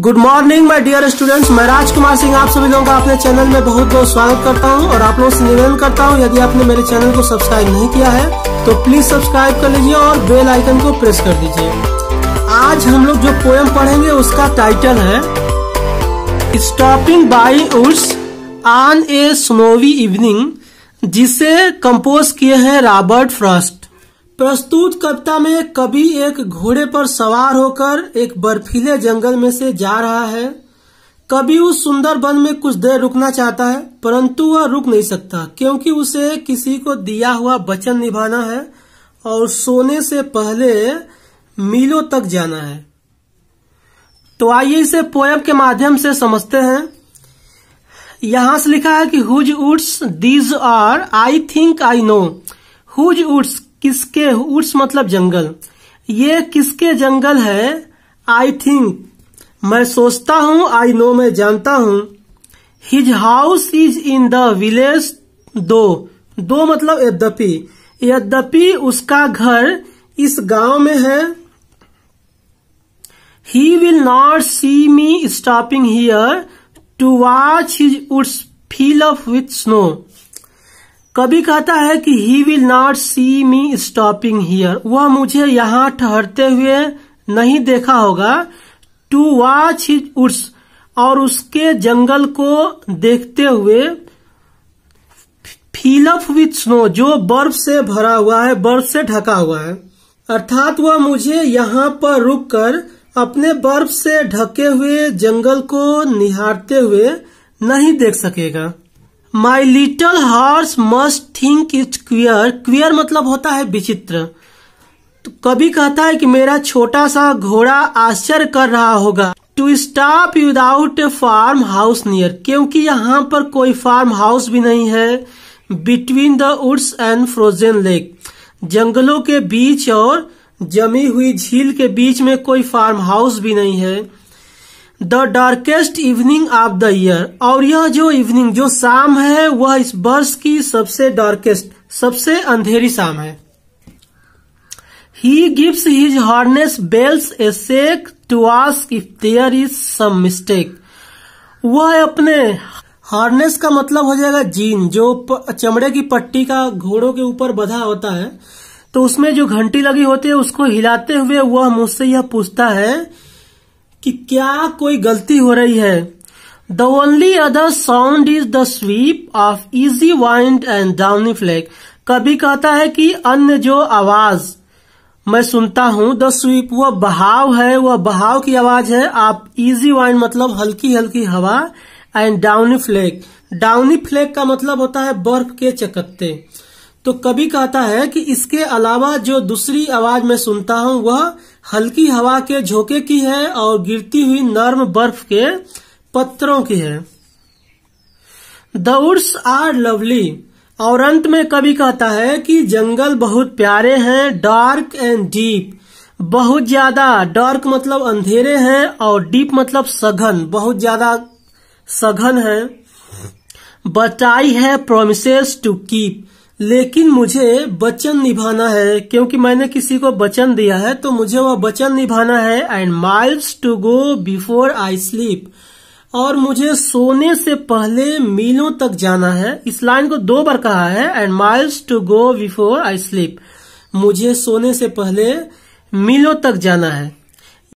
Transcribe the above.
good morning my dear students मैं राजकुमार सिंह आप सभी लोगों का अपने चैनल में बहुत बहुत स्वागत करता हूं और आप लोगों से निवेदन करता हूं यदि आपने मेरे चैनल को सब्सक्राइब नहीं किया है तो प्लीज सब्सक्राइब कर लीजिए और बेल आइकन को प्रेस कर दीजिए आज हम लोग जो पोएम पढ़ेंगे उसका टाइटल है stopping by woods on a snowy evening जिसे कंपोज किए हैं रॉबर्ट फ्रॉस्ट प्रस्तुत कविता में कभी एक घोड़े पर सवार होकर एक बर्फीले जंगल में से जा रहा है कभी उस सुंदर वन में कुछ देर रुकना चाहता है परंतु वह रुक नहीं सकता क्योंकि उसे किसी को दिया हुआ वचन निभाना है और सोने से पहले मीलों तक जाना है तो आइए इसे पोयम के माध्यम से समझते हैं यहां से लिखा है कि whose woods these are I think I know whose woods किसके उड्स मतलब जंगल ये किसके जंगल है आई थिंक मैं सोचता हूँ आई नो मैं जानता हूँ his house is in the village though दो मतलब यद्यपि यद्यपि उसका घर इस गांव में है he will not see me stopping here to watch his woods fill up with snow कभी कहता है कि he will not see me stopping here वह मुझे यहाँ ठहरते हुए नहीं देखा होगा टू वॉच हिज उड्स और उसके जंगल को देखते हुए फीलअप विथ स्नो जो बर्फ से भरा हुआ है बर्फ से ढका हुआ है अर्थात वह मुझे यहाँ पर रुककर अपने बर्फ से ढके हुए जंगल को निहारते हुए नहीं देख सकेगा my little horse must think it's queer queer मतलब होता है विचित्र तो कभी कहता है कि मेरा छोटा सा घोड़ा आश्चर्य कर रहा होगा to stop without a farmhouse near क्योंकि यहाँ पर कोई फार्म हाउस भी नहीं है between the woods and frozen lake जंगलों के बीच और जमी हुई झील के बीच में कोई फार्म हाउस भी नहीं है the darkest evening of the year और यह जो इवनिंग जो शाम है वह इस वर्ष की सबसे डार्केस्ट सबसे अंधेरी शाम है he gives his harness bells a shake to ask if there is some mistake वह अपने हार्नेस का मतलब हो जाएगा जीन जो चमड़े की पट्टी का घोड़ों के ऊपर बधा होता है तो उसमें जो घंटी लगी होती है उसको हिलाते हुए वह मुझसे यह पूछता है कि क्या कोई गलती हो रही है the only other sound is the sweep of easy wind and downy flake कभी कहता है कि अन्य जो आवाज मैं सुनता हूं द स्वीप वह बहाव है वह बहाव की आवाज है आप इजी वाइंड मतलब हल्की हल्की हवा and downy flake downy flake का मतलब होता है बर्फ के चकत्ते तो कभी कहता है कि इसके अलावा जो दूसरी आवाज मैं सुनता हूं वह हल्की हवा के झोंके की है और गिरती हुई नर्म बर्फ के पत्थरों की है द उर्स आर लवली और अंत में कवि कहता है कि जंगल बहुत प्यारे हैं डार्क एंड डीप बहुत ज्यादा डार्क मतलब अंधेरे हैं और डीप मतलब सघन बहुत ज्यादा सघन है आई है प्रोमिसेस टू कीप लेकिन मुझे वचन निभाना है क्योंकि मैंने किसी को वचन दिया है तो मुझे वह वचन निभाना है and miles to go before I sleep और मुझे सोने से पहले मीलों तक जाना है इस लाइन को दो बार कहा है and miles to go before I sleep मुझे सोने से पहले मीलों तक जाना है